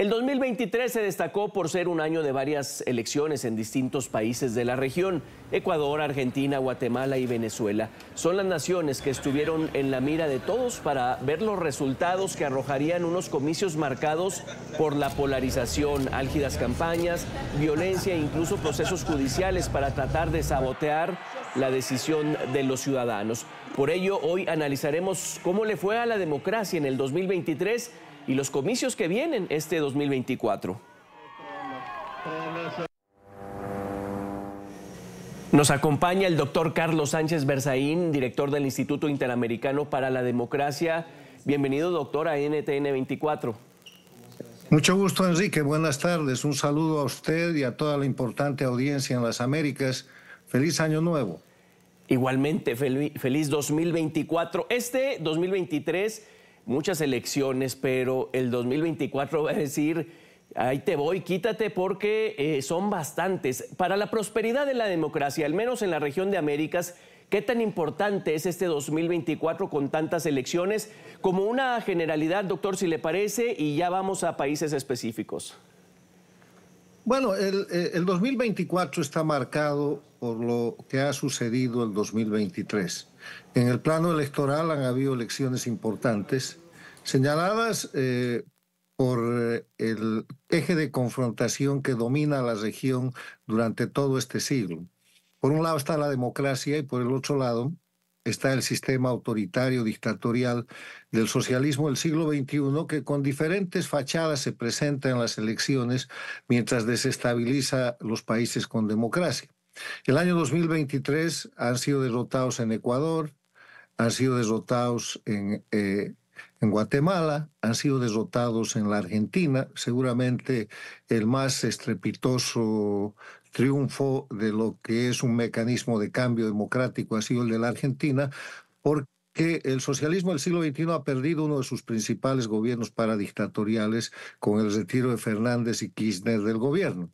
El 2023 se destacó por ser un año de varias elecciones en distintos países de la región, Ecuador, Argentina, Guatemala y Venezuela. Son las naciones que estuvieron en la mira de todos para ver los resultados que arrojarían unos comicios marcados por la polarización, álgidas campañas, violencia e incluso procesos judiciales para tratar de sabotear la decisión de los ciudadanos. Por ello, hoy analizaremos cómo le fue a la democracia en el 2023 y los comicios que vienen este 2024. Nos acompaña el doctor Carlos Sánchez Berzaín, director del Instituto Interamericano para la Democracia. Bienvenido, doctor, a NTN 24. Mucho gusto, Enrique. Buenas tardes. Un saludo a usted y a toda la importante audiencia en las Américas. Feliz año nuevo. Igualmente, feliz 2024. Este 2023 muchas elecciones, pero el 2024 va a decir, ahí te voy, quítate porque eh, son bastantes. Para la prosperidad de la democracia, al menos en la región de Américas, ¿qué tan importante es este 2024 con tantas elecciones? Como una generalidad, doctor, si le parece, y ya vamos a países específicos. Bueno, el, eh, el 2024 está marcado por lo que ha sucedido el 2023. En el plano electoral han habido elecciones importantes, señaladas eh, por eh, el eje de confrontación que domina la región durante todo este siglo. Por un lado está la democracia y por el otro lado está el sistema autoritario dictatorial del socialismo del siglo XXI que con diferentes fachadas se presenta en las elecciones mientras desestabiliza los países con democracia. El año 2023 han sido derrotados en Ecuador, han sido derrotados en, eh, en Guatemala, han sido derrotados en la Argentina, seguramente el más estrepitoso triunfo de lo que es un mecanismo de cambio democrático ha sido el de la Argentina, porque el socialismo del siglo XXI ha perdido uno de sus principales gobiernos paradictatoriales con el retiro de Fernández y Kirchner del gobierno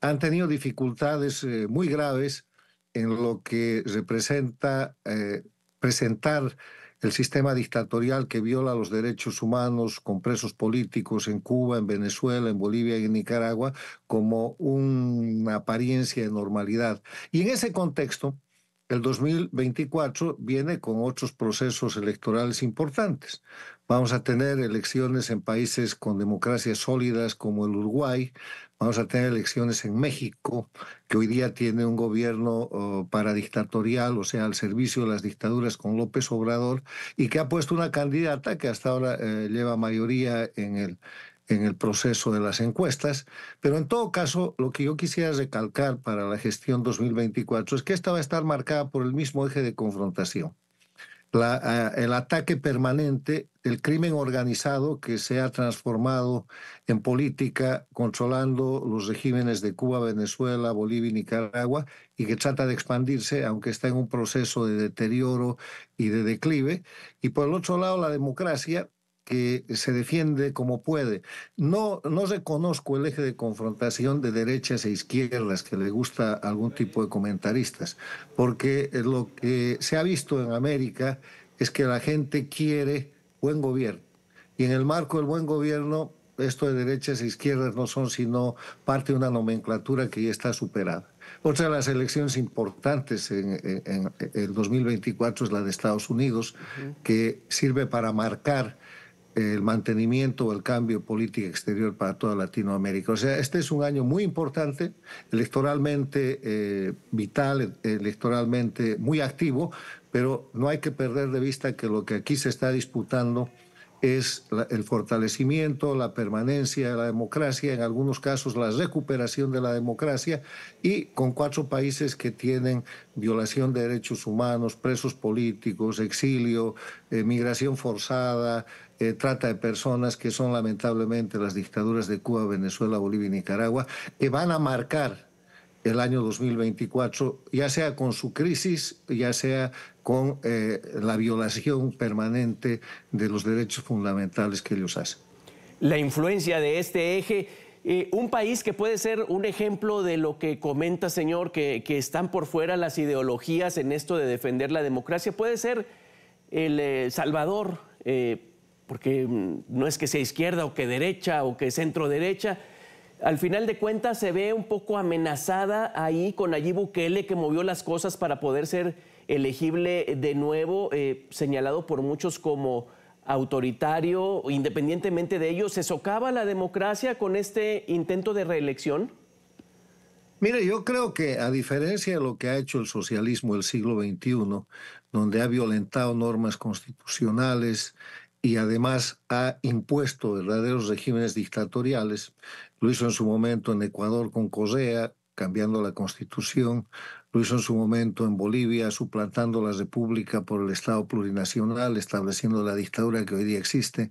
han tenido dificultades eh, muy graves en lo que representa eh, presentar el sistema dictatorial que viola los derechos humanos con presos políticos en Cuba, en Venezuela, en Bolivia y en Nicaragua como una apariencia de normalidad. Y en ese contexto, el 2024 viene con otros procesos electorales importantes. Vamos a tener elecciones en países con democracias sólidas como el Uruguay, vamos a tener elecciones en México, que hoy día tiene un gobierno oh, paradictatorial, o sea, al servicio de las dictaduras con López Obrador, y que ha puesto una candidata que hasta ahora eh, lleva mayoría en el, en el proceso de las encuestas, pero en todo caso lo que yo quisiera recalcar para la gestión 2024 es que esta va a estar marcada por el mismo eje de confrontación. Ah, el ataque permanente del crimen organizado que se ha transformado en política controlando los regímenes de Cuba, Venezuela, Bolivia y Nicaragua y que trata de expandirse, aunque está en un proceso de deterioro y de declive. Y por el otro lado, la democracia que se defiende como puede. No, no reconozco el eje de confrontación de derechas e izquierdas que le gusta a algún tipo de comentaristas, porque eh, lo que se ha visto en América es que la gente quiere buen gobierno. Y en el marco del buen gobierno, esto de derechas e izquierdas no son sino parte de una nomenclatura que ya está superada. Otra de las elecciones importantes en el 2024 es la de Estados Unidos, que sirve para marcar el mantenimiento o el cambio de política exterior para toda Latinoamérica. O sea, este es un año muy importante, electoralmente eh, vital, electoralmente muy activo, pero no hay que perder de vista que lo que aquí se está disputando es el fortalecimiento, la permanencia de la democracia, en algunos casos la recuperación de la democracia, y con cuatro países que tienen violación de derechos humanos, presos políticos, exilio, eh, migración forzada, eh, trata de personas que son lamentablemente las dictaduras de Cuba, Venezuela, Bolivia y Nicaragua, que van a marcar el año 2024, ya sea con su crisis, ya sea con eh, la violación permanente de los derechos fundamentales que ellos hacen. La influencia de este eje, eh, un país que puede ser un ejemplo de lo que comenta, señor, que, están por fuera las ideologías en esto de defender la democracia, puede ser el Salvador, porque mm, no es que sea izquierda o que derecha o que centro derecha. Al final de cuentas se ve un poco amenazada ahí con allí Bukele que movió las cosas para poder ser elegible de nuevo, eh, señalado por muchos como autoritario, independientemente de ello. ¿Se socava la democracia con este intento de reelección? Mire, yo creo que a diferencia de lo que ha hecho el socialismo del siglo XXI, donde ha violentado normas constitucionales, y además ha impuesto verdaderos regímenes dictatoriales. Lo hizo en su momento en Ecuador con Correa, cambiando la constitución, lo hizo en su momento en Bolivia, suplantando la república por el Estado plurinacional, estableciendo la dictadura que hoy día existe,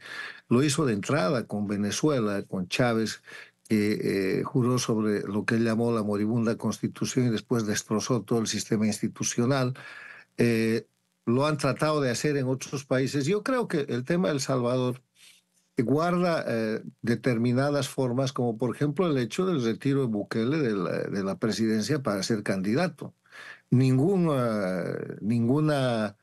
lo hizo de entrada con Venezuela, con Chávez, que eh, juró sobre lo que él llamó la moribunda constitución y después destrozó todo el sistema institucional. Eh, lo han tratado de hacer en otros países. Yo creo que el tema de El Salvador guarda eh, determinadas formas, como por ejemplo el hecho del retiro de Bukele de la, presidencia para ser candidato. Eh, ninguna, ninguna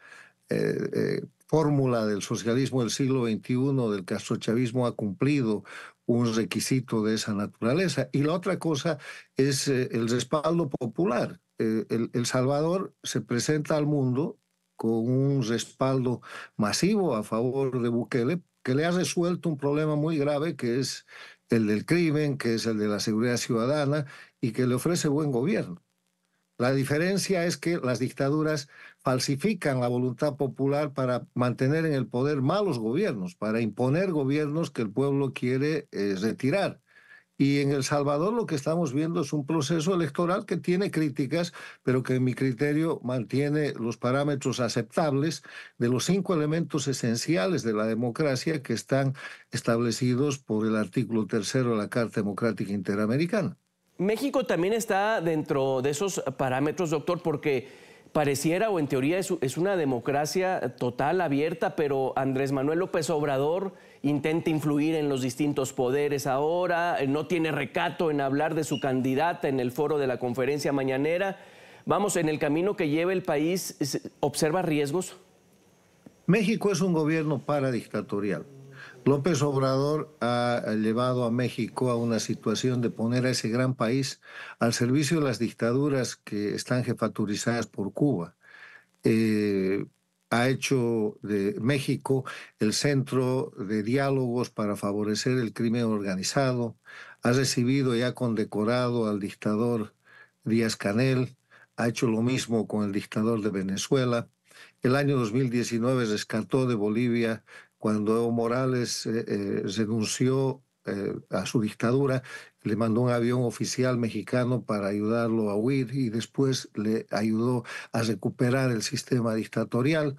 eh, fórmula del socialismo del siglo XXI, del castrochavismo, ha cumplido un requisito de esa naturaleza. Y la otra cosa es el respaldo popular. El, el Salvador se presenta al mundo con un respaldo masivo a favor de Bukele, que le ha resuelto un problema muy grave que es el del crimen, que es el de la seguridad ciudadana y que le ofrece buen gobierno. La diferencia es que las dictaduras falsifican la voluntad popular para mantener en el poder malos gobiernos, para imponer gobiernos que el pueblo quiere eh, retirar. Y en El Salvador lo que estamos viendo es un proceso electoral que tiene críticas, pero que en mi criterio mantiene los parámetros aceptables de los cinco elementos esenciales de la democracia que están establecidos por el artículo tercero de la Carta Democrática Interamericana. México también está dentro de esos parámetros, doctor, porque pareciera o en teoría es, una democracia total, abierta, pero Andrés Manuel López Obrador intenta influir en los distintos poderes ahora, eh, no tiene recato en hablar de su candidata en el foro de la conferencia mañanera. Vamos, en el camino que lleva el país, ¿observa riesgos? México es un gobierno paradictatorial. López Obrador ha llevado a México a una situación de poner a ese gran país al servicio de las dictaduras que están jefaturizadas por Cuba. Eh, ha hecho de México el centro de diálogos para favorecer el crimen organizado, ha recibido y ha condecorado al dictador Díaz Canel, ha hecho lo mismo con el dictador de Venezuela. El año 2019 rescató de Bolivia cuando Evo Morales eh, eh, renunció eh, a su dictadura, le mandó un avión oficial mexicano para ayudarlo a huir y después le ayudó a recuperar el sistema dictatorial.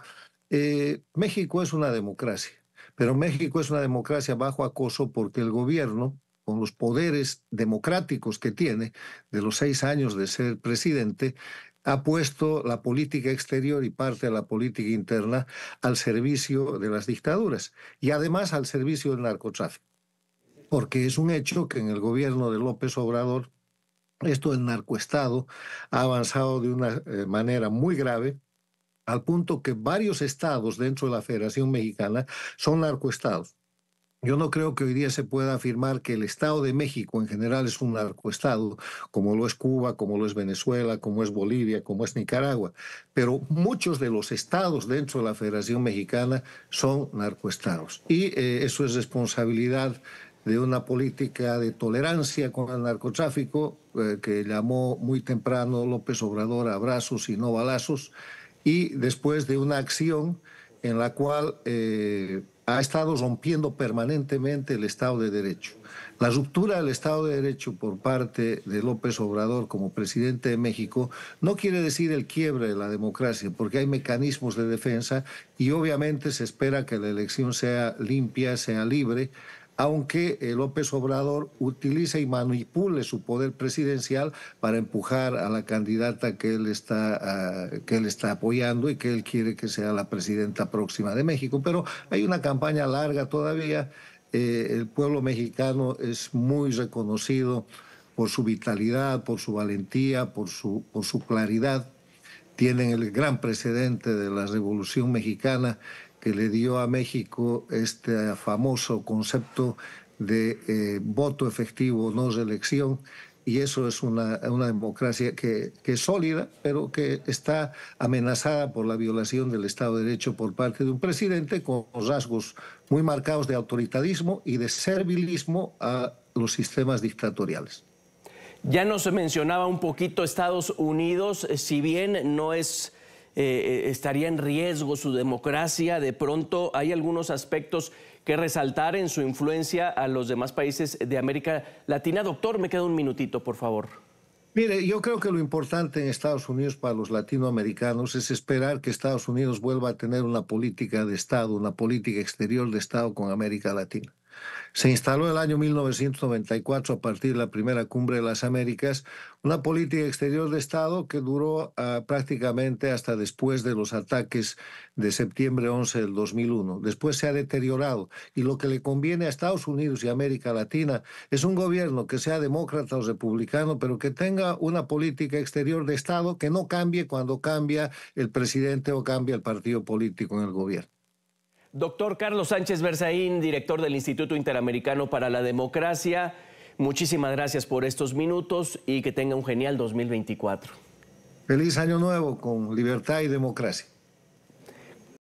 México es una democracia, pero México es una democracia bajo acoso porque el gobierno, con los poderes democráticos que tiene de los seis años de ser presidente, ha puesto la política exterior y parte de la política interna al servicio de las dictaduras y además al servicio del narcotráfico. Porque es un hecho que en el gobierno de López Obrador esto del narcoestado ha avanzado de una eh, manera muy grave al punto que varios estados dentro de la Federación Mexicana son narcoestados. Yo no creo que hoy día se pueda afirmar que el Estado de México en general es un narcoestado, como lo es Cuba, como lo es Venezuela, como es Bolivia, como es Nicaragua. Pero muchos de los estados dentro de la Federación Mexicana son narcoestados. Y eh, eso es responsabilidad de una política de tolerancia con el narcotráfico eh, que llamó muy temprano López Obrador a abrazos y no balazos, y después de una acción en la cual... Eh, ha estado rompiendo permanentemente el Estado de Derecho. La ruptura del Estado de Derecho por parte de López Obrador como presidente de México no quiere decir el quiebre de la democracia, porque hay mecanismos de defensa y obviamente se espera que la elección sea limpia, sea libre aunque eh, López Obrador utiliza y manipule su poder presidencial para empujar a la candidata que él está, ah, que él está apoyando y que él quiere que sea la presidenta próxima de México. Pero hay una campaña larga todavía. Eh, el pueblo mexicano es muy reconocido por su vitalidad, por su valentía, por su, por su claridad. Tienen el gran precedente de la Revolución Mexicana que le dio a México este famoso concepto de eh, voto efectivo, no reelección, y eso es una, democracia que, que, es sólida, pero que está amenazada por la violación del Estado de Derecho por parte de un presidente con rasgos muy marcados de autoritarismo y de servilismo a los sistemas dictatoriales. Ya nos mencionaba un poquito Estados Unidos, si bien no es eh, eh, estaría en riesgo su democracia. De pronto hay algunos aspectos que resaltar en su influencia a los demás países de América Latina. Doctor, me queda un minutito, por favor. Mire, yo creo que lo importante en Estados Unidos para los latinoamericanos es esperar que Estados Unidos vuelva a tener una política de Estado, una política exterior de Estado con América Latina. Se instaló en el año 1994 a partir de la primera cumbre de las Américas una política exterior de Estado que duró ah, prácticamente hasta después de los ataques de septiembre 11 del 2001. Después se ha deteriorado y lo que le conviene a Estados Unidos y América Latina es un gobierno que sea demócrata o republicano, pero que tenga una política exterior de Estado que no cambie cuando cambia el presidente o cambia el partido político en el gobierno. Doctor Carlos Sánchez Berzaín, director del Instituto Interamericano para la Democracia, muchísimas gracias por estos minutos y que tenga un genial 2024. Feliz año nuevo con libertad y democracia.